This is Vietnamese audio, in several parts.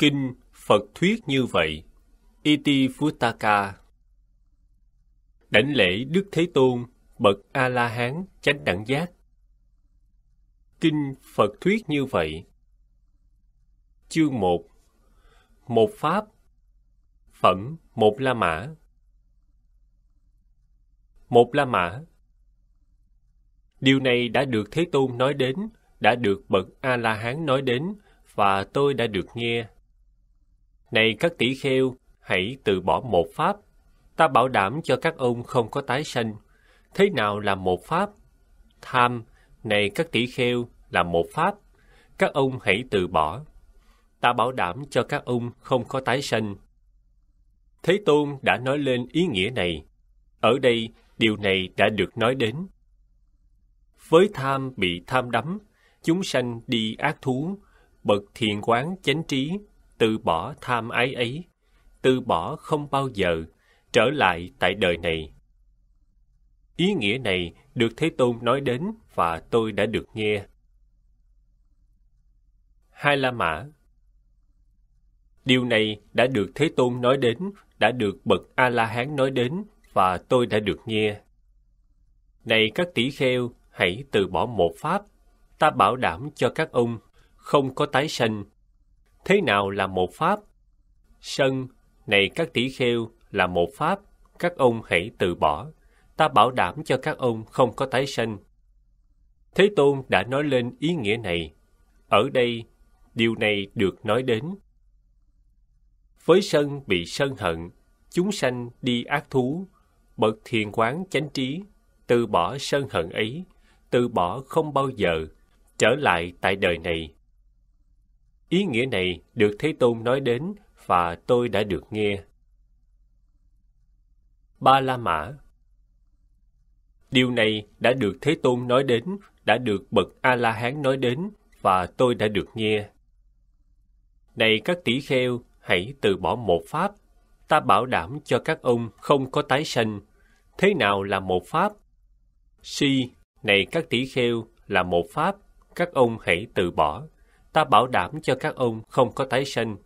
kinh Phật thuyết như vậy. Iti Futaka Đảnh lễ Đức Thế Tôn, bậc A-la-hán, chánh đẳng giác. Kinh Phật thuyết như vậy. Chương 1 Một Pháp Phẩm Một La Mã Một La Mã Điều này đã được Thế Tôn nói đến, đã được bậc A-la-hán nói đến, và tôi đã được nghe này các tỷ kheo, hãy từ bỏ một pháp. Ta bảo đảm cho các ông không có tái sanh. Thế nào là một pháp? Tham, này các tỷ kheo, là một pháp. Các ông hãy từ bỏ. Ta bảo đảm cho các ông không có tái sanh. Thế Tôn đã nói lên ý nghĩa này. Ở đây, điều này đã được nói đến. Với tham bị tham đắm, chúng sanh đi ác thú, bậc thiền quán chánh trí từ bỏ tham ái ấy, từ bỏ không bao giờ, trở lại tại đời này. Ý nghĩa này được Thế Tôn nói đến và tôi đã được nghe. Hai La Mã Điều này đã được Thế Tôn nói đến, đã được Bậc A-La-Hán nói đến và tôi đã được nghe. Này các tỷ kheo, hãy từ bỏ một pháp. Ta bảo đảm cho các ông, không có tái sanh, thế nào là một pháp sân này các tỷ kheo là một pháp các ông hãy từ bỏ ta bảo đảm cho các ông không có tái sanh thế tôn đã nói lên ý nghĩa này ở đây điều này được nói đến với sân bị sân hận chúng sanh đi ác thú bậc thiền quán chánh trí từ bỏ sân hận ấy từ bỏ không bao giờ trở lại tại đời này Ý nghĩa này được Thế Tôn nói đến và tôi đã được nghe. Ba La Mã Điều này đã được Thế Tôn nói đến, đã được Bậc A-La-Hán nói đến và tôi đã được nghe. Này các tỷ kheo, hãy từ bỏ một pháp. Ta bảo đảm cho các ông không có tái sanh. Thế nào là một pháp? Si, này các tỷ kheo, là một pháp. Các ông hãy từ bỏ ta bảo đảm cho các ông không có tái sanh.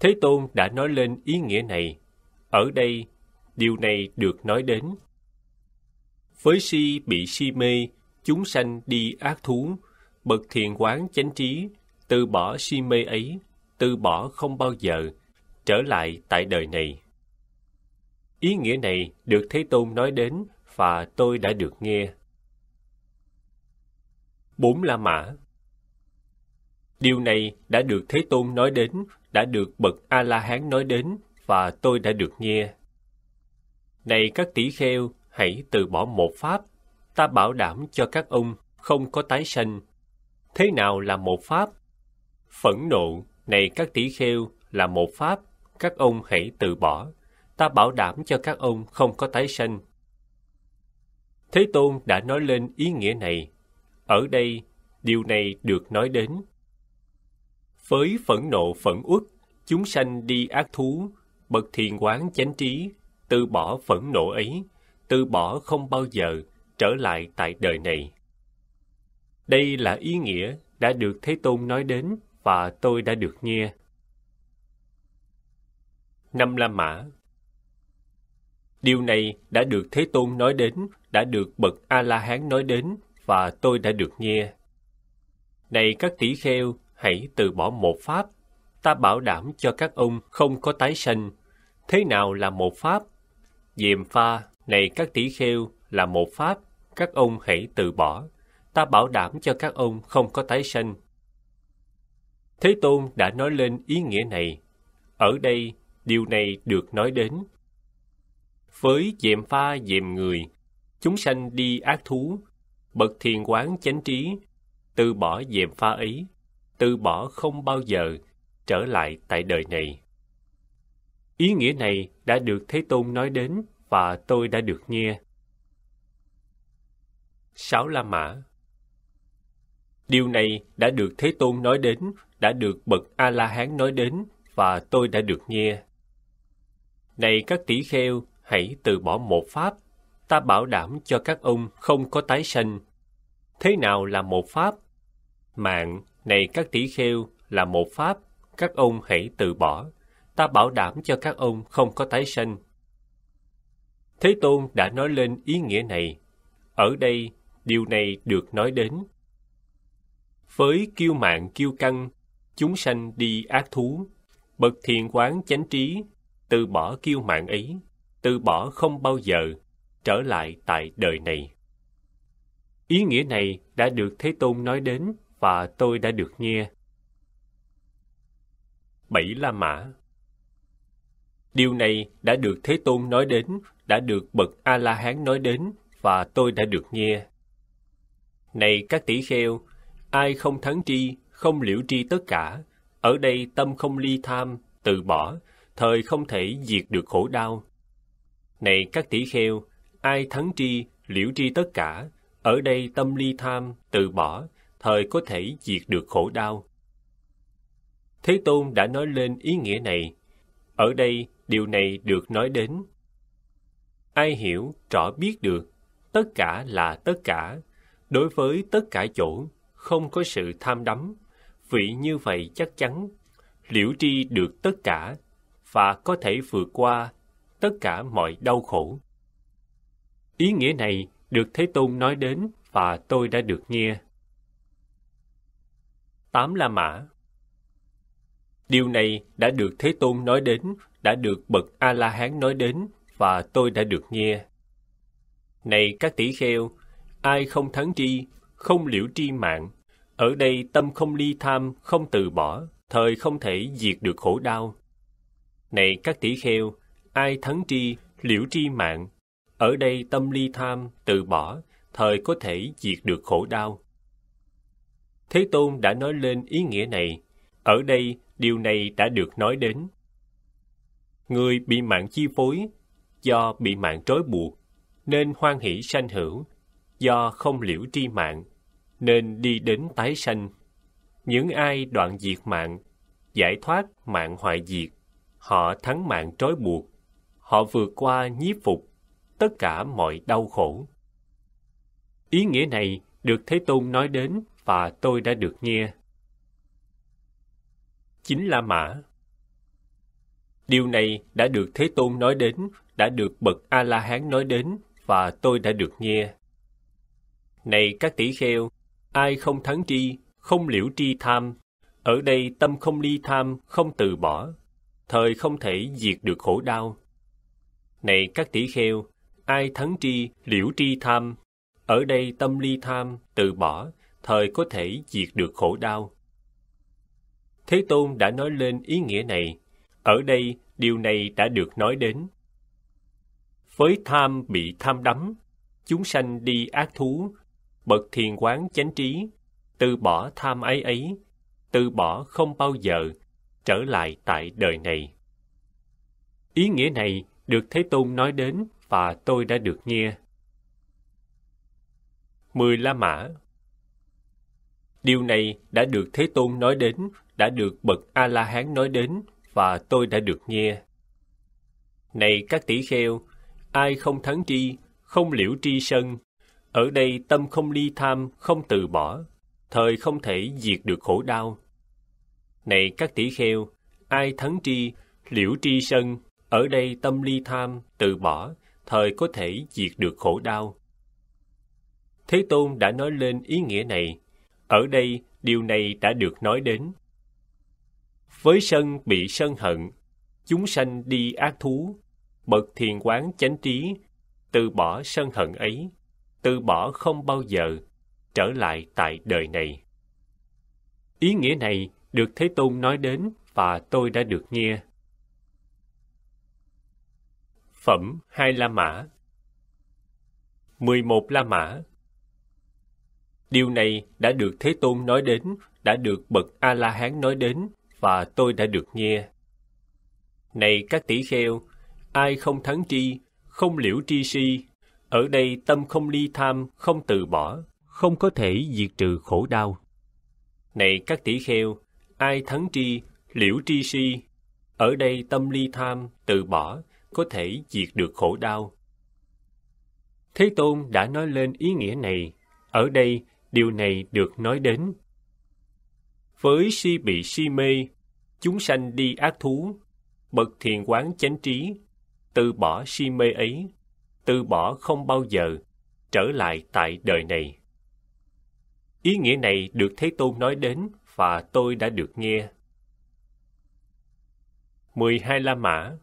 Thế Tôn đã nói lên ý nghĩa này. Ở đây, điều này được nói đến. Với si bị si mê, chúng sanh đi ác thú, bậc thiền quán chánh trí, từ bỏ si mê ấy, từ bỏ không bao giờ, trở lại tại đời này. Ý nghĩa này được Thế Tôn nói đến và tôi đã được nghe. Bốn La Mã Điều này đã được Thế Tôn nói đến, đã được Bậc A-La-Hán nói đến và tôi đã được nghe. Này các tỷ kheo, hãy từ bỏ một pháp, ta bảo đảm cho các ông không có tái sanh. Thế nào là một pháp? Phẫn nộ, này các tỷ kheo, là một pháp, các ông hãy từ bỏ. Ta bảo đảm cho các ông không có tái sanh. Thế Tôn đã nói lên ý nghĩa này. Ở đây, điều này được nói đến với phẫn nộ phẫn uất, chúng sanh đi ác thú, bậc thiền quán chánh trí, từ bỏ phẫn nộ ấy, từ bỏ không bao giờ trở lại tại đời này. Đây là ý nghĩa đã được Thế Tôn nói đến và tôi đã được nghe. Năm La Mã Điều này đã được Thế Tôn nói đến, đã được Bậc A-La-Hán nói đến và tôi đã được nghe. Này các tỷ kheo, hãy từ bỏ một pháp. Ta bảo đảm cho các ông không có tái sanh. Thế nào là một pháp? Diệm pha, này các tỷ kheo là một pháp, các ông hãy từ bỏ. Ta bảo đảm cho các ông không có tái sanh. Thế Tôn đã nói lên ý nghĩa này. Ở đây, điều này được nói đến. Với diệm pha diệm người, chúng sanh đi ác thú, bậc thiền quán chánh trí, từ bỏ diệm pha ấy từ bỏ không bao giờ trở lại tại đời này ý nghĩa này đã được thế tôn nói đến và tôi đã được nghe sáu la mã điều này đã được thế tôn nói đến đã được bậc a la hán nói đến và tôi đã được nghe này các tỷ kheo hãy từ bỏ một pháp ta bảo đảm cho các ông không có tái sanh thế nào là một pháp mạng này các tỷ kheo, là một pháp, các ông hãy từ bỏ. Ta bảo đảm cho các ông không có tái sanh. Thế Tôn đã nói lên ý nghĩa này. Ở đây, điều này được nói đến. Với kiêu mạng kiêu căng, chúng sanh đi ác thú. Bậc thiền quán chánh trí, từ bỏ kiêu mạng ấy, từ bỏ không bao giờ, trở lại tại đời này. Ý nghĩa này đã được Thế Tôn nói đến và tôi đã được nghe. Bảy La Mã Điều này đã được Thế Tôn nói đến, đã được Bậc A-La-Hán nói đến và tôi đã được nghe. Này các tỷ kheo, ai không thắng tri, không liễu tri tất cả, ở đây tâm không ly tham, từ bỏ, thời không thể diệt được khổ đau. Này các tỷ kheo, ai thắng tri, liễu tri tất cả, ở đây tâm ly tham, từ bỏ, thời có thể diệt được khổ đau. Thế Tôn đã nói lên ý nghĩa này. Ở đây, điều này được nói đến. Ai hiểu, rõ biết được, tất cả là tất cả. Đối với tất cả chỗ, không có sự tham đắm. Vị như vậy chắc chắn, liễu tri được tất cả và có thể vượt qua tất cả mọi đau khổ. Ý nghĩa này được Thế Tôn nói đến và tôi đã được nghe tám la mã điều này đã được thế tôn nói đến đã được bậc a la hán nói đến và tôi đã được nghe này các tỷ kheo ai không thắng tri không liễu tri mạng ở đây tâm không ly tham không từ bỏ thời không thể diệt được khổ đau này các tỷ kheo ai thắng tri liễu tri mạng ở đây tâm ly tham từ bỏ thời có thể diệt được khổ đau Thế Tôn đã nói lên ý nghĩa này. Ở đây, điều này đã được nói đến. Người bị mạng chi phối, do bị mạng trói buộc, nên hoan hỷ sanh hữu, do không liễu tri mạng, nên đi đến tái sanh. Những ai đoạn diệt mạng, giải thoát mạng hoại diệt, họ thắng mạng trói buộc, họ vượt qua nhiếp phục, tất cả mọi đau khổ. Ý nghĩa này được Thế Tôn nói đến và tôi đã được nghe. Chính La Mã Điều này đã được Thế Tôn nói đến, đã được Bậc A-La-Hán nói đến, và tôi đã được nghe. Này các tỷ kheo, ai không thắng tri, không liễu tri tham, ở đây tâm không ly tham, không từ bỏ, thời không thể diệt được khổ đau. Này các tỷ kheo, ai thắng tri, liễu tri tham, ở đây tâm ly tham, từ bỏ, thời có thể diệt được khổ đau. Thế Tôn đã nói lên ý nghĩa này. Ở đây, điều này đã được nói đến. Với tham bị tham đắm, chúng sanh đi ác thú, bậc thiền quán chánh trí, từ bỏ tham ấy, ấy, từ bỏ không bao giờ, trở lại tại đời này. Ý nghĩa này được Thế Tôn nói đến và tôi đã được nghe. Mười La Mã Điều này đã được Thế Tôn nói đến, đã được Bậc A-La-Hán nói đến và tôi đã được nghe. Này các tỷ kheo, ai không thắng tri, không liễu tri sân, ở đây tâm không ly tham, không từ bỏ, thời không thể diệt được khổ đau. Này các tỷ kheo, ai thắng tri, liễu tri sân, ở đây tâm ly tham, từ bỏ, thời có thể diệt được khổ đau. Thế Tôn đã nói lên ý nghĩa này ở đây, điều này đã được nói đến. Với sân bị sân hận, chúng sanh đi ác thú, bậc thiền quán chánh trí, từ bỏ sân hận ấy, từ bỏ không bao giờ, trở lại tại đời này. Ý nghĩa này được Thế Tôn nói đến và tôi đã được nghe. Phẩm Hai La Mã mười một La Mã Điều này đã được Thế Tôn nói đến, đã được Bậc A-La-Hán nói đến, và tôi đã được nghe. Này các tỷ kheo, ai không thắng tri, không liễu tri si, ở đây tâm không ly tham, không từ bỏ, không có thể diệt trừ khổ đau. Này các tỷ kheo, ai thắng tri, liễu tri si, ở đây tâm ly tham, từ bỏ, có thể diệt được khổ đau. Thế Tôn đã nói lên ý nghĩa này, ở đây điều này được nói đến. Với si bị si mê, chúng sanh đi ác thú, bậc thiền quán chánh trí, từ bỏ si mê ấy, từ bỏ không bao giờ, trở lại tại đời này. Ý nghĩa này được Thế Tôn nói đến và tôi đã được nghe. 12 La Mã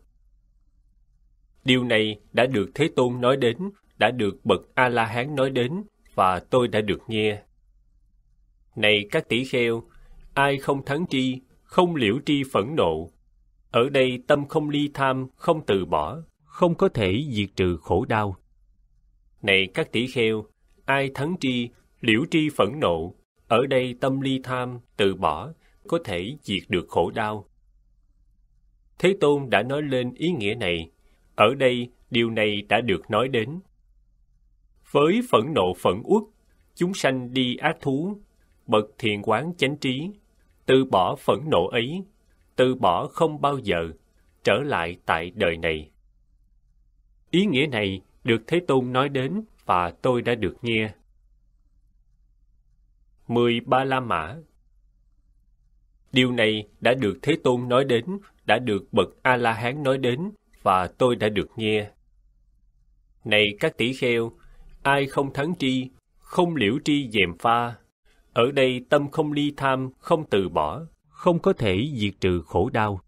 Điều này đã được Thế Tôn nói đến, đã được Bậc A-La-Hán nói đến và tôi đã được nghe. Này các tỷ kheo, ai không thắng tri, không liễu tri phẫn nộ. Ở đây tâm không ly tham, không từ bỏ, không có thể diệt trừ khổ đau. Này các tỷ kheo, ai thắng tri, liễu tri phẫn nộ, ở đây tâm ly tham, từ bỏ, có thể diệt được khổ đau. Thế Tôn đã nói lên ý nghĩa này. Ở đây, điều này đã được nói đến. Với phẫn nộ phẫn uất, chúng sanh đi ác thú, bậc thiện quán chánh trí, từ bỏ phẫn nộ ấy, từ bỏ không bao giờ, trở lại tại đời này. Ý nghĩa này được Thế Tôn nói đến và tôi đã được nghe. mười Ba La Mã Điều này đã được Thế Tôn nói đến, đã được Bậc A-La-Hán nói đến và tôi đã được nghe. Này các tỷ kheo, ai không thắng tri, không liễu tri dèm pha. Ở đây tâm không ly tham, không từ bỏ, không có thể diệt trừ khổ đau.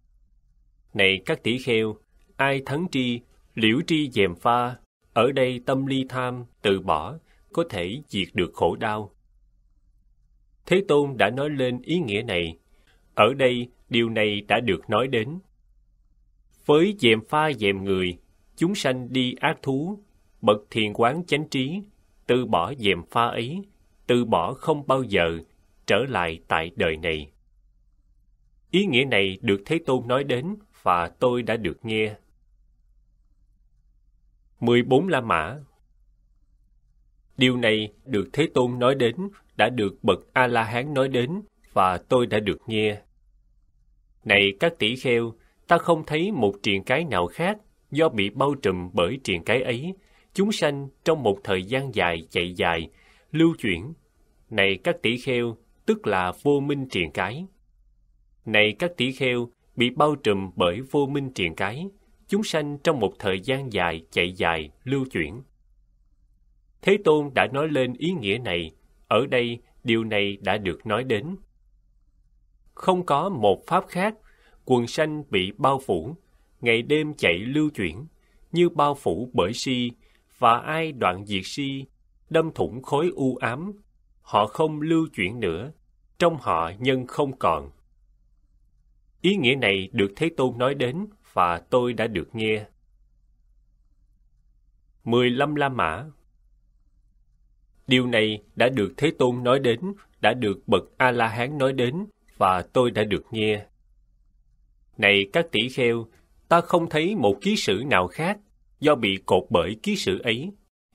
Này các tỷ kheo, ai thắng tri, liễu tri dèm pha, ở đây tâm ly tham, từ bỏ, có thể diệt được khổ đau. Thế Tôn đã nói lên ý nghĩa này. Ở đây, điều này đã được nói đến. Với dèm pha dèm người, chúng sanh đi ác thú, bậc thiền quán chánh trí từ bỏ dèm pha ấy từ bỏ không bao giờ trở lại tại đời này ý nghĩa này được thế tôn nói đến và tôi đã được nghe 14 La Mã Điều này được Thế Tôn nói đến, đã được Bậc A-La-Hán nói đến, và tôi đã được nghe. Này các tỷ kheo, ta không thấy một triền cái nào khác do bị bao trùm bởi triền cái ấy chúng sanh trong một thời gian dài chạy dài, lưu chuyển. Này các tỷ kheo, tức là vô minh triền cái. Này các tỷ kheo, bị bao trùm bởi vô minh triền cái, chúng sanh trong một thời gian dài chạy dài, lưu chuyển. Thế Tôn đã nói lên ý nghĩa này, ở đây điều này đã được nói đến. Không có một pháp khác, quần sanh bị bao phủ, ngày đêm chạy lưu chuyển, như bao phủ bởi si, và ai đoạn diệt si đâm thủng khối u ám họ không lưu chuyển nữa trong họ nhân không còn ý nghĩa này được thế tôn nói đến và tôi đã được nghe 15 La Mã Điều này đã được Thế Tôn nói đến, đã được Bậc A-La-Hán nói đến, và tôi đã được nghe. Này các tỷ kheo, ta không thấy một ký sử nào khác Do bị cột bởi ký sự ấy,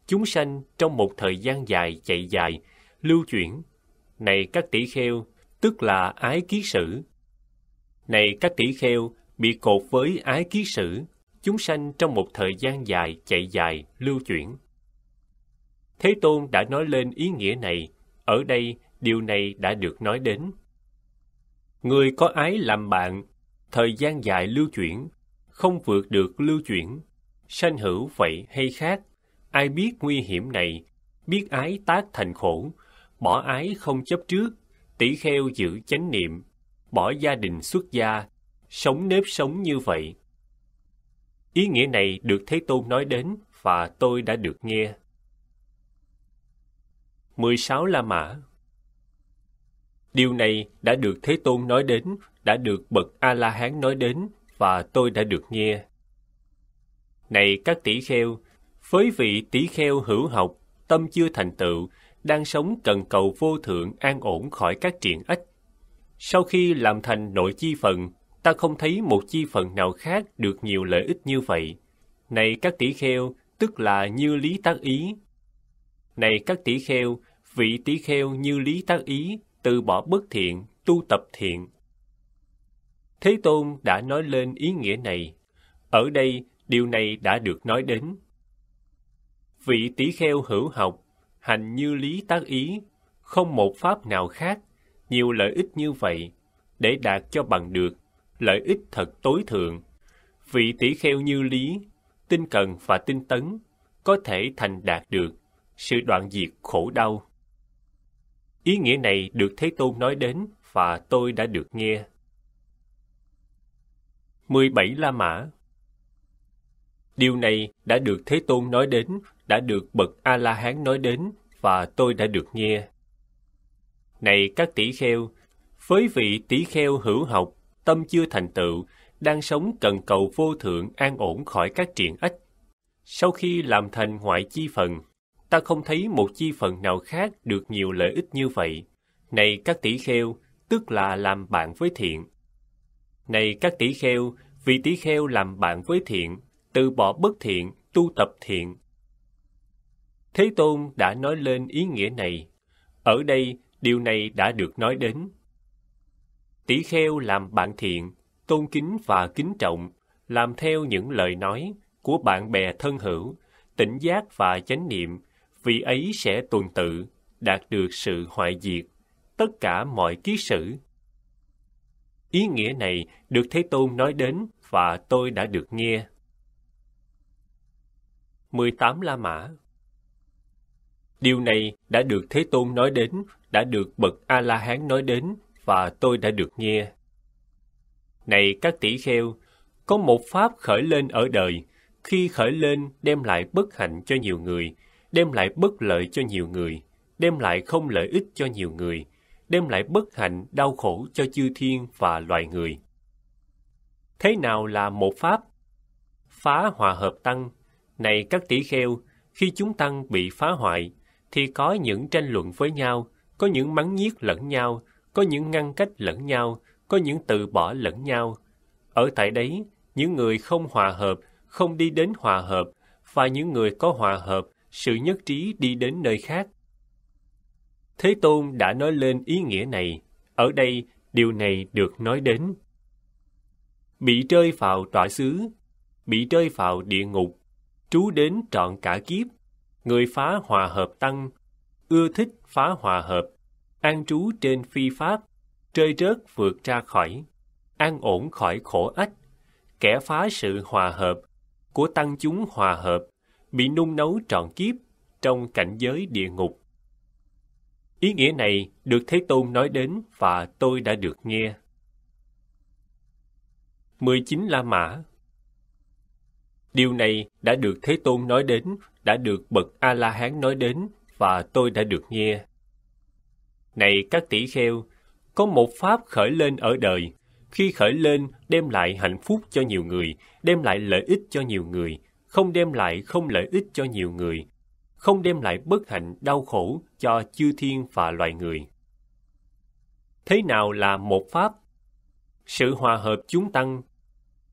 chúng sanh trong một thời gian dài chạy dài, lưu chuyển. Này các tỷ kheo, tức là ái ký sử. Này các tỷ kheo, bị cột với ái ký sử, chúng sanh trong một thời gian dài chạy dài, lưu chuyển. Thế Tôn đã nói lên ý nghĩa này, ở đây điều này đã được nói đến. Người có ái làm bạn, thời gian dài lưu chuyển, không vượt được lưu chuyển, sanh hữu vậy hay khác, ai biết nguy hiểm này, biết ái tác thành khổ, bỏ ái không chấp trước, tỷ kheo giữ chánh niệm, bỏ gia đình xuất gia, sống nếp sống như vậy. Ý nghĩa này được Thế Tôn nói đến và tôi đã được nghe. 16 La Mã Điều này đã được Thế Tôn nói đến, đã được Bậc A-La-Hán nói đến và tôi đã được nghe. Này các tỷ kheo, với vị tỷ kheo hữu học, tâm chưa thành tựu, đang sống cần cầu vô thượng an ổn khỏi các triện ích. Sau khi làm thành nội chi phần, ta không thấy một chi phần nào khác được nhiều lợi ích như vậy. Này các tỷ kheo, tức là như lý tác ý. Này các tỷ kheo, vị tỷ kheo như lý tác ý, từ bỏ bất thiện, tu tập thiện. Thế Tôn đã nói lên ý nghĩa này. Ở đây, Điều này đã được nói đến. Vị tỷ kheo hữu học, hành như lý tác ý, không một pháp nào khác, nhiều lợi ích như vậy, để đạt cho bằng được, lợi ích thật tối thượng. Vị tỷ kheo như lý, tinh cần và tinh tấn, có thể thành đạt được, sự đoạn diệt khổ đau. Ý nghĩa này được Thế Tôn nói đến và tôi đã được nghe. 17 La Mã Điều này đã được Thế Tôn nói đến, đã được Bậc A-La-Hán nói đến và tôi đã được nghe. Này các tỷ kheo, với vị tỷ kheo hữu học, tâm chưa thành tựu, đang sống cần cầu vô thượng an ổn khỏi các triện ách. Sau khi làm thành ngoại chi phần, ta không thấy một chi phần nào khác được nhiều lợi ích như vậy. Này các tỷ kheo, tức là làm bạn với thiện. Này các tỷ kheo, vì tỷ kheo làm bạn với thiện từ bỏ bất thiện, tu tập thiện. Thế Tôn đã nói lên ý nghĩa này. Ở đây, điều này đã được nói đến. Tỷ kheo làm bạn thiện, tôn kính và kính trọng, làm theo những lời nói của bạn bè thân hữu, tỉnh giác và chánh niệm, vì ấy sẽ tuần tự, đạt được sự hoại diệt, tất cả mọi ký sử. Ý nghĩa này được Thế Tôn nói đến và tôi đã được nghe. 18 La Mã. Điều này đã được Thế Tôn nói đến, đã được Bậc A-La-Hán nói đến và tôi đã được nghe. Này các tỷ kheo, có một pháp khởi lên ở đời, khi khởi lên đem lại bất hạnh cho nhiều người, đem lại bất lợi cho nhiều người, đem lại không lợi ích cho nhiều người, đem lại bất hạnh đau khổ cho chư thiên và loài người. Thế nào là một pháp? Phá hòa hợp tăng, này các tỷ kheo, khi chúng tăng bị phá hoại, thì có những tranh luận với nhau, có những mắng nhiếc lẫn nhau, có những ngăn cách lẫn nhau, có những từ bỏ lẫn nhau. Ở tại đấy, những người không hòa hợp, không đi đến hòa hợp, và những người có hòa hợp, sự nhất trí đi đến nơi khác. Thế Tôn đã nói lên ý nghĩa này. Ở đây, điều này được nói đến. Bị rơi vào tỏa xứ, bị rơi vào địa ngục, trú đến trọn cả kiếp, người phá hòa hợp tăng, ưa thích phá hòa hợp, an trú trên phi pháp, chơi rớt vượt ra khỏi, an ổn khỏi khổ ách, kẻ phá sự hòa hợp, của tăng chúng hòa hợp, bị nung nấu trọn kiếp trong cảnh giới địa ngục. Ý nghĩa này được Thế Tôn nói đến và tôi đã được nghe. 19 La Mã Điều này đã được Thế Tôn nói đến, đã được Bậc A-La-Hán nói đến và tôi đã được nghe. Này các tỷ kheo, có một pháp khởi lên ở đời, khi khởi lên đem lại hạnh phúc cho nhiều người, đem lại lợi ích cho nhiều người, không đem lại không lợi ích cho nhiều người, không đem lại bất hạnh đau khổ cho chư thiên và loài người. Thế nào là một pháp? Sự hòa hợp chúng tăng.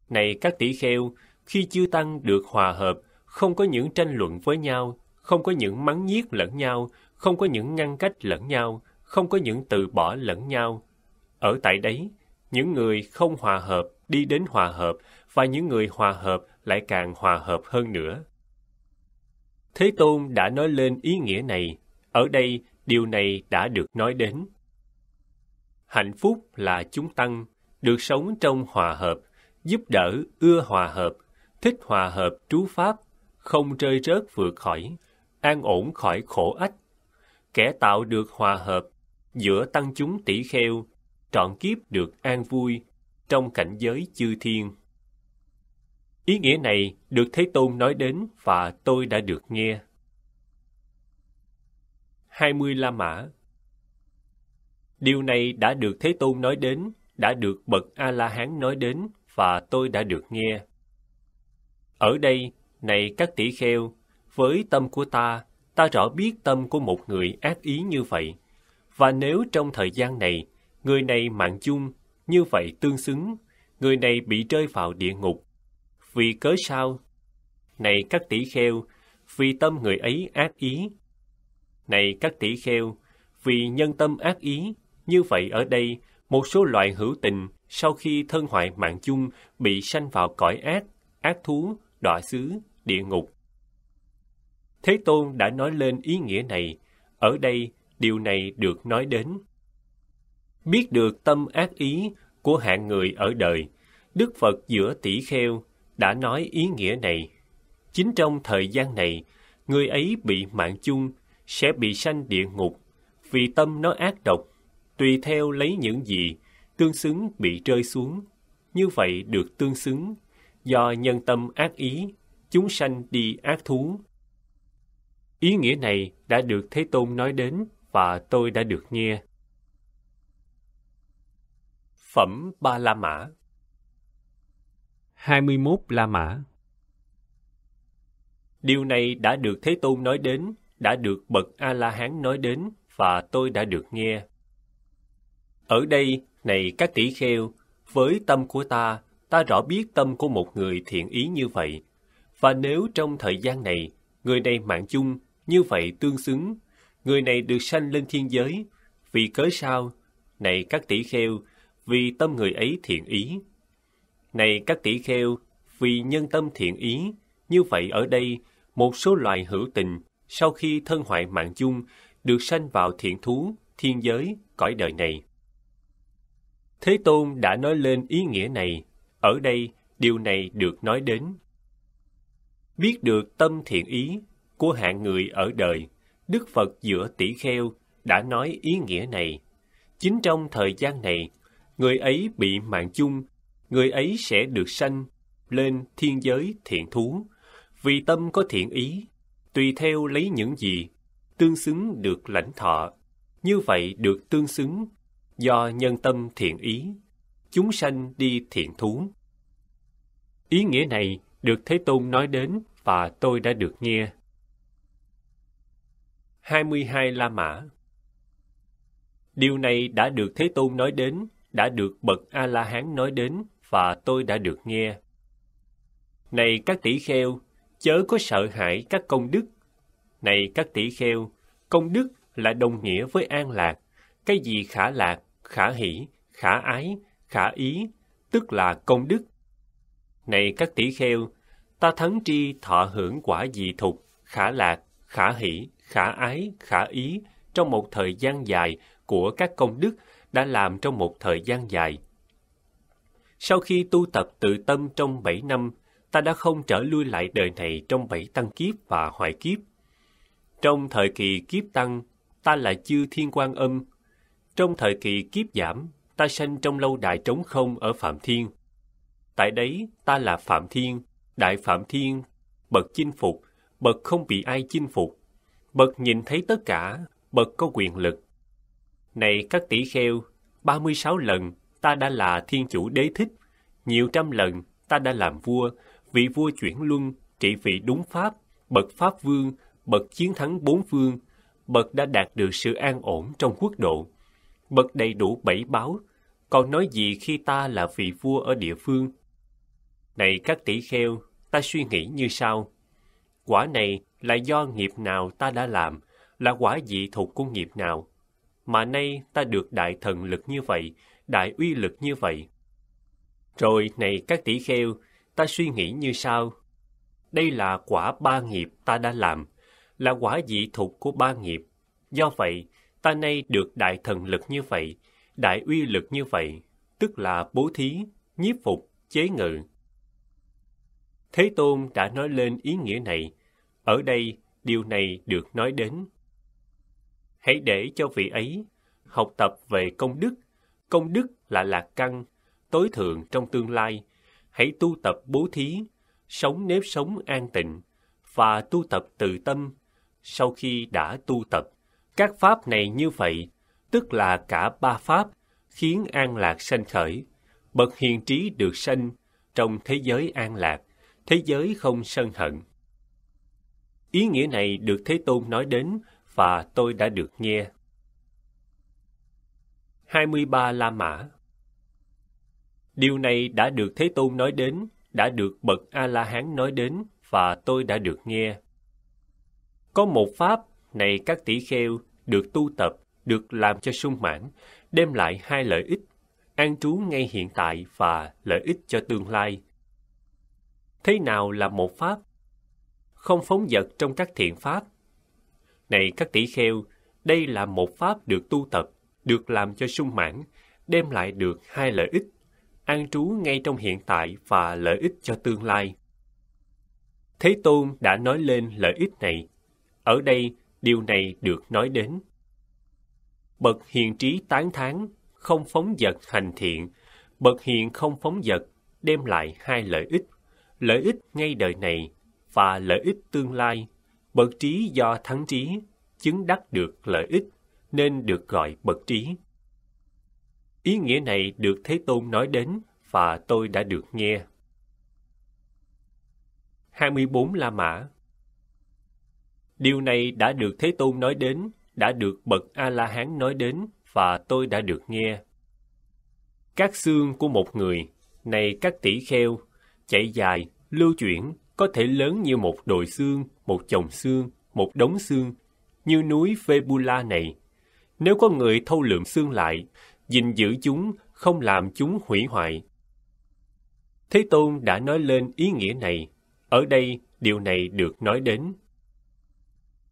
Này các tỷ kheo, khi chư tăng được hòa hợp không có những tranh luận với nhau không có những mắng nhiếc lẫn nhau không có những ngăn cách lẫn nhau không có những từ bỏ lẫn nhau ở tại đấy những người không hòa hợp đi đến hòa hợp và những người hòa hợp lại càng hòa hợp hơn nữa thế tôn đã nói lên ý nghĩa này ở đây điều này đã được nói đến hạnh phúc là chúng tăng được sống trong hòa hợp giúp đỡ ưa hòa hợp thích hòa hợp trú pháp, không rơi rớt vượt khỏi, an ổn khỏi khổ ách. Kẻ tạo được hòa hợp, giữa tăng chúng tỷ kheo, trọn kiếp được an vui, trong cảnh giới chư thiên. Ý nghĩa này được Thế Tôn nói đến và tôi đã được nghe. 20 La Mã Điều này đã được Thế Tôn nói đến, đã được Bậc A-La-Hán nói đến và tôi đã được nghe. Ở đây, này các tỷ kheo, với tâm của ta, ta rõ biết tâm của một người ác ý như vậy. Và nếu trong thời gian này, người này mạng chung, như vậy tương xứng, người này bị rơi vào địa ngục. Vì cớ sao? Này các tỷ kheo, vì tâm người ấy ác ý. Này các tỷ kheo, vì nhân tâm ác ý, như vậy ở đây, một số loại hữu tình sau khi thân hoại mạng chung bị sanh vào cõi ác, ác thú đọa xứ, địa ngục. Thế Tôn đã nói lên ý nghĩa này, ở đây điều này được nói đến. Biết được tâm ác ý của hạng người ở đời, Đức Phật giữa tỷ kheo đã nói ý nghĩa này. Chính trong thời gian này, người ấy bị mạng chung sẽ bị sanh địa ngục vì tâm nó ác độc, tùy theo lấy những gì tương xứng bị rơi xuống, như vậy được tương xứng do nhân tâm ác ý, chúng sanh đi ác thú. Ý nghĩa này đã được Thế Tôn nói đến và tôi đã được nghe. Phẩm Ba La Mã 21 La Mã Điều này đã được Thế Tôn nói đến, đã được Bậc A-La-Hán nói đến và tôi đã được nghe. Ở đây, này các tỷ kheo, với tâm của ta ta rõ biết tâm của một người thiện ý như vậy. Và nếu trong thời gian này, người này mạng chung, như vậy tương xứng, người này được sanh lên thiên giới, vì cớ sao? Này các tỷ kheo, vì tâm người ấy thiện ý. Này các tỷ kheo, vì nhân tâm thiện ý, như vậy ở đây, một số loài hữu tình, sau khi thân hoại mạng chung, được sanh vào thiện thú, thiên giới, cõi đời này. Thế Tôn đã nói lên ý nghĩa này ở đây, điều này được nói đến. Biết được tâm thiện ý của hạng người ở đời, Đức Phật giữa tỷ kheo đã nói ý nghĩa này. Chính trong thời gian này, người ấy bị mạng chung, người ấy sẽ được sanh lên thiên giới thiện thú. Vì tâm có thiện ý, tùy theo lấy những gì tương xứng được lãnh thọ, như vậy được tương xứng do nhân tâm thiện ý, chúng sanh đi thiện thú. Ý nghĩa này được Thế Tôn nói đến và tôi đã được nghe. 22 La Mã Điều này đã được Thế Tôn nói đến, đã được Bậc A-La-Hán nói đến và tôi đã được nghe. Này các tỷ kheo, chớ có sợ hãi các công đức. Này các tỷ kheo, công đức là đồng nghĩa với an lạc. Cái gì khả lạc, khả hỷ, khả ái, khả ý, tức là công đức. Này các tỷ kheo, ta thắng tri thọ hưởng quả dị thục, khả lạc, khả hỷ, khả ái, khả ý trong một thời gian dài của các công đức đã làm trong một thời gian dài. Sau khi tu tập tự tâm trong bảy năm, ta đã không trở lui lại đời này trong bảy tăng kiếp và hoại kiếp. Trong thời kỳ kiếp tăng, ta là chư thiên quan âm. Trong thời kỳ kiếp giảm, ta sanh trong lâu đài trống không ở Phạm Thiên tại đấy ta là Phạm Thiên, Đại Phạm Thiên, bậc chinh phục, bậc không bị ai chinh phục, bậc nhìn thấy tất cả, bậc có quyền lực. Này các tỷ kheo, ba mươi sáu lần ta đã là thiên chủ đế thích, nhiều trăm lần ta đã làm vua, vị vua chuyển luân, trị vị đúng pháp, bậc pháp vương, bậc chiến thắng bốn phương, bậc đã đạt được sự an ổn trong quốc độ, bậc đầy đủ bảy báo, còn nói gì khi ta là vị vua ở địa phương này các tỷ kheo, ta suy nghĩ như sau. Quả này là do nghiệp nào ta đã làm, là quả dị thuộc của nghiệp nào. Mà nay ta được đại thần lực như vậy, đại uy lực như vậy. Rồi này các tỷ kheo, ta suy nghĩ như sau. Đây là quả ba nghiệp ta đã làm, là quả dị thuộc của ba nghiệp. Do vậy, ta nay được đại thần lực như vậy, đại uy lực như vậy, tức là bố thí, nhiếp phục, chế ngự, Thế Tôn đã nói lên ý nghĩa này. Ở đây, điều này được nói đến. Hãy để cho vị ấy học tập về công đức. Công đức là lạc căn, tối thượng trong tương lai. Hãy tu tập bố thí, sống nếp sống an tịnh và tu tập tự tâm. Sau khi đã tu tập, các pháp này như vậy, tức là cả ba pháp, khiến an lạc sanh khởi. Bậc hiền trí được sanh trong thế giới an lạc thế giới không sân hận. Ý nghĩa này được Thế Tôn nói đến và tôi đã được nghe. 23 La Mã Điều này đã được Thế Tôn nói đến, đã được Bậc A-La-Hán nói đến và tôi đã được nghe. Có một pháp, này các tỷ kheo, được tu tập, được làm cho sung mãn, đem lại hai lợi ích, an trú ngay hiện tại và lợi ích cho tương lai – thế nào là một pháp không phóng dật trong các thiện pháp này các tỷ kheo đây là một pháp được tu tập được làm cho sung mãn đem lại được hai lợi ích an trú ngay trong hiện tại và lợi ích cho tương lai thế tôn đã nói lên lợi ích này ở đây điều này được nói đến bậc hiền trí tán thán không phóng dật hành thiện bậc hiền không phóng dật đem lại hai lợi ích lợi ích ngay đời này và lợi ích tương lai. Bậc trí do thắng trí, chứng đắc được lợi ích, nên được gọi bậc trí. Ý nghĩa này được Thế Tôn nói đến và tôi đã được nghe. 24 La Mã Điều này đã được Thế Tôn nói đến, đã được Bậc A-La-Hán nói đến và tôi đã được nghe. Các xương của một người, này các tỷ kheo, chạy dài, lưu chuyển có thể lớn như một đồi xương, một chồng xương, một đống xương, như núi Febula này. Nếu có người thâu lượm xương lại, gìn giữ chúng, không làm chúng hủy hoại. Thế Tôn đã nói lên ý nghĩa này. Ở đây, điều này được nói đến.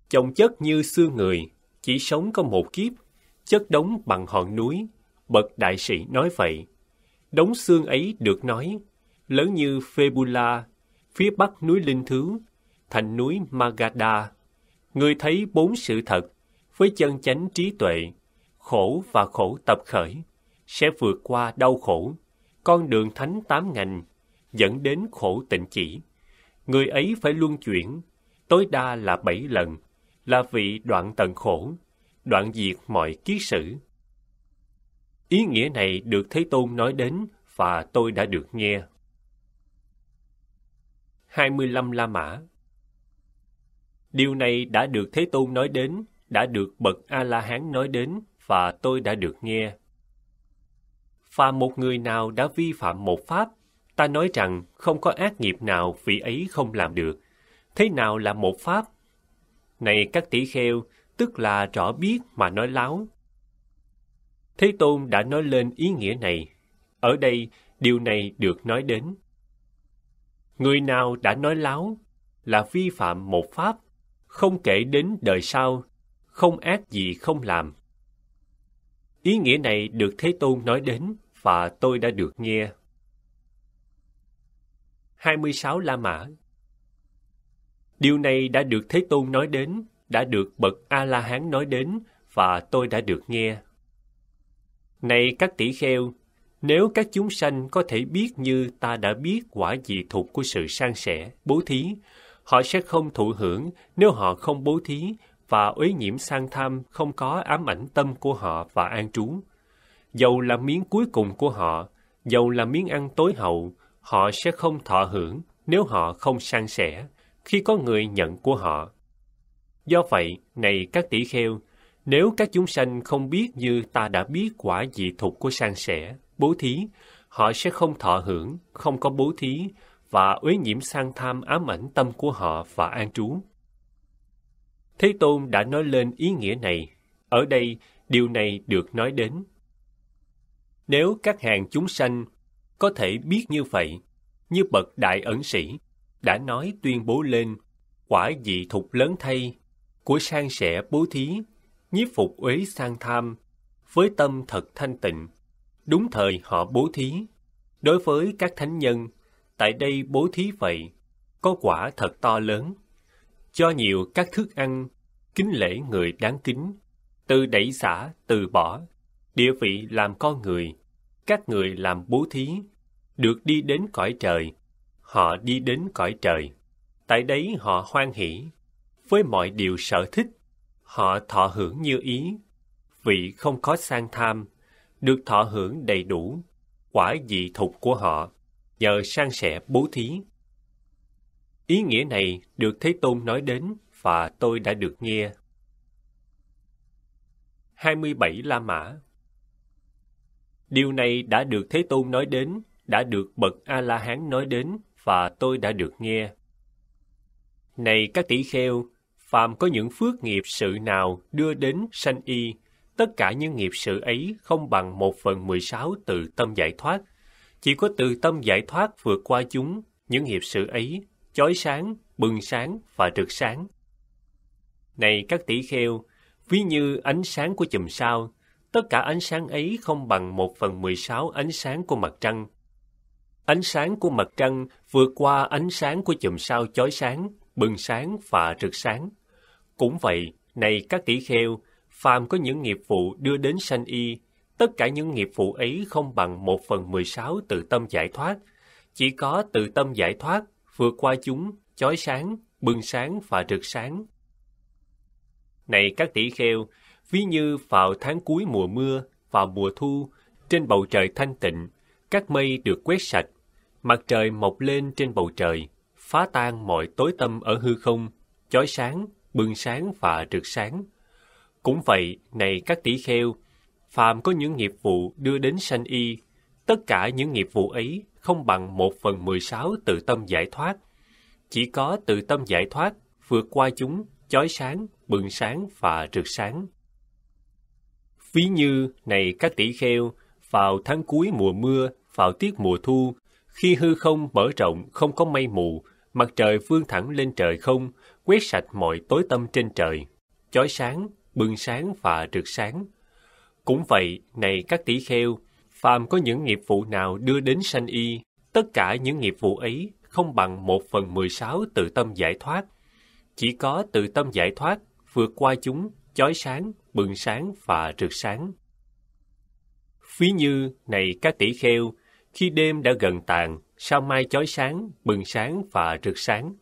Chồng chất như xương người, chỉ sống có một kiếp, chất đống bằng hòn núi, bậc đại sĩ nói vậy. Đống xương ấy được nói lớn như Phebula, phía bắc núi Linh Thứ, thành núi Magadha. Người thấy bốn sự thật, với chân chánh trí tuệ, khổ và khổ tập khởi, sẽ vượt qua đau khổ, con đường thánh tám ngành, dẫn đến khổ tịnh chỉ. Người ấy phải luân chuyển, tối đa là bảy lần, là vị đoạn tận khổ, đoạn diệt mọi kiết sử. Ý nghĩa này được Thế Tôn nói đến và tôi đã được nghe 25 La Mã. Điều này đã được Thế Tôn nói đến, đã được Bậc A-La-Hán nói đến và tôi đã được nghe. Và một người nào đã vi phạm một pháp, ta nói rằng không có ác nghiệp nào vị ấy không làm được. Thế nào là một pháp? Này các tỷ kheo, tức là rõ biết mà nói láo. Thế Tôn đã nói lên ý nghĩa này. Ở đây, điều này được nói đến người nào đã nói láo là vi phạm một pháp không kể đến đời sau không ác gì không làm ý nghĩa này được thế tôn nói đến và tôi đã được nghe 26 La Mã Điều này đã được Thế Tôn nói đến, đã được Bậc A-La-Hán nói đến và tôi đã được nghe. Này các tỷ kheo, nếu các chúng sanh có thể biết như ta đã biết quả dị thục của sự san sẻ, bố thí, họ sẽ không thụ hưởng nếu họ không bố thí và uế nhiễm sang tham không có ám ảnh tâm của họ và an trú. Dầu là miếng cuối cùng của họ, dầu là miếng ăn tối hậu, họ sẽ không thọ hưởng nếu họ không san sẻ khi có người nhận của họ. Do vậy, này các tỷ kheo, nếu các chúng sanh không biết như ta đã biết quả dị thục của san sẻ, bố thí, họ sẽ không thọ hưởng, không có bố thí và uế nhiễm sang tham ám ảnh tâm của họ và an trú. Thế Tôn đã nói lên ý nghĩa này. Ở đây, điều này được nói đến. Nếu các hàng chúng sanh có thể biết như vậy, như bậc đại ẩn sĩ đã nói tuyên bố lên quả dị thục lớn thay của sang sẻ bố thí nhiếp phục uế sang tham với tâm thật thanh tịnh Đúng thời họ bố thí. Đối với các thánh nhân, tại đây bố thí vậy, có quả thật to lớn. Cho nhiều các thức ăn, kính lễ người đáng kính, từ đẩy xả, từ bỏ, địa vị làm con người, các người làm bố thí, được đi đến cõi trời, họ đi đến cõi trời. Tại đấy họ hoan hỷ, với mọi điều sở thích, họ thọ hưởng như ý, vị không có sang tham, được thọ hưởng đầy đủ quả dị thục của họ nhờ san sẻ bố thí. Ý nghĩa này được Thế Tôn nói đến và tôi đã được nghe. 27 La Mã Điều này đã được Thế Tôn nói đến, đã được Bậc A-La-Hán nói đến và tôi đã được nghe. Này các tỷ kheo, phàm có những phước nghiệp sự nào đưa đến sanh y tất cả những nghiệp sự ấy không bằng một phần mười sáu từ tâm giải thoát. Chỉ có từ tâm giải thoát vượt qua chúng, những nghiệp sự ấy chói sáng, bừng sáng và rực sáng. Này các tỷ kheo, ví như ánh sáng của chùm sao, tất cả ánh sáng ấy không bằng một phần mười sáu ánh sáng của mặt trăng. Ánh sáng của mặt trăng vượt qua ánh sáng của chùm sao chói sáng, bừng sáng và rực sáng. Cũng vậy, này các tỷ kheo, phàm có những nghiệp phụ đưa đến sanh y, tất cả những nghiệp phụ ấy không bằng một phần mười sáu từ tâm giải thoát. Chỉ có từ tâm giải thoát, vượt qua chúng, chói sáng, bừng sáng và rực sáng. Này các tỷ kheo, ví như vào tháng cuối mùa mưa và mùa thu, trên bầu trời thanh tịnh, các mây được quét sạch, mặt trời mọc lên trên bầu trời, phá tan mọi tối tâm ở hư không, chói sáng, bừng sáng và rực sáng. Cũng vậy, này các tỷ kheo, phàm có những nghiệp vụ đưa đến sanh y, tất cả những nghiệp vụ ấy không bằng một phần mười sáu tự tâm giải thoát. Chỉ có tự tâm giải thoát, vượt qua chúng, chói sáng, bừng sáng và rực sáng. Ví như, này các tỷ kheo, vào tháng cuối mùa mưa, vào tiết mùa thu, khi hư không mở rộng, không có mây mù, mặt trời vươn thẳng lên trời không, quét sạch mọi tối tâm trên trời, chói sáng, bừng sáng và rực sáng. Cũng vậy, này các tỷ kheo, phàm có những nghiệp vụ nào đưa đến sanh y, tất cả những nghiệp vụ ấy không bằng một phần mười sáu tự tâm giải thoát. Chỉ có tự tâm giải thoát vượt qua chúng, chói sáng, bừng sáng và rực sáng. Phí như, này các tỷ kheo, khi đêm đã gần tàn, sao mai chói sáng, bừng sáng và rực sáng.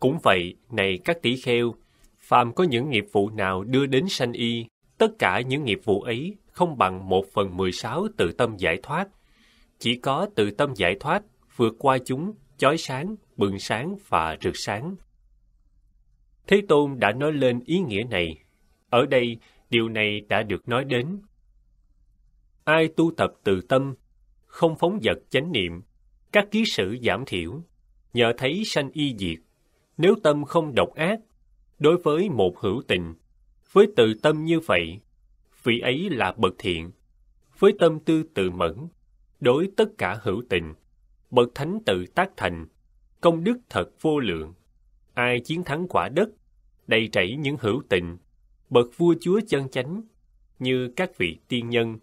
Cũng vậy, này các tỷ kheo, phàm có những nghiệp vụ nào đưa đến sanh y, tất cả những nghiệp vụ ấy không bằng một phần mười sáu tự tâm giải thoát. Chỉ có tự tâm giải thoát vượt qua chúng, chói sáng, bừng sáng và rực sáng. Thế Tôn đã nói lên ý nghĩa này. Ở đây, điều này đã được nói đến. Ai tu tập từ tâm, không phóng vật chánh niệm, các ký sự giảm thiểu, nhờ thấy sanh y diệt. Nếu tâm không độc ác, đối với một hữu tình với tự tâm như vậy vị ấy là bậc thiện với tâm tư tự mẫn đối tất cả hữu tình bậc thánh tự tác thành công đức thật vô lượng ai chiến thắng quả đất đầy chảy những hữu tình bậc vua chúa chân chánh như các vị tiên nhân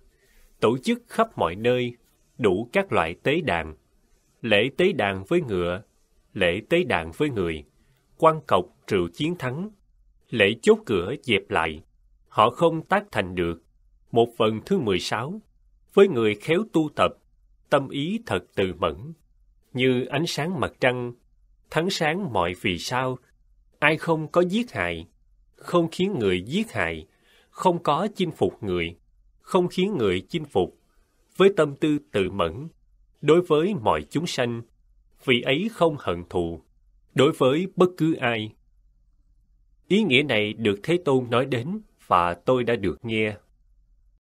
tổ chức khắp mọi nơi đủ các loại tế đàn lễ tế đàn với ngựa lễ tế đàn với người quan cọc trừ chiến thắng. Lễ chốt cửa dẹp lại, họ không tác thành được. Một phần thứ mười sáu với người khéo tu tập, tâm ý thật từ mẫn, như ánh sáng mặt trăng, thắng sáng mọi vì sao, ai không có giết hại, không khiến người giết hại, không có chinh phục người, không khiến người chinh phục, với tâm tư tự mẫn, đối với mọi chúng sanh, vì ấy không hận thù, đối với bất cứ ai, Ý nghĩa này được Thế Tôn nói đến và tôi đã được nghe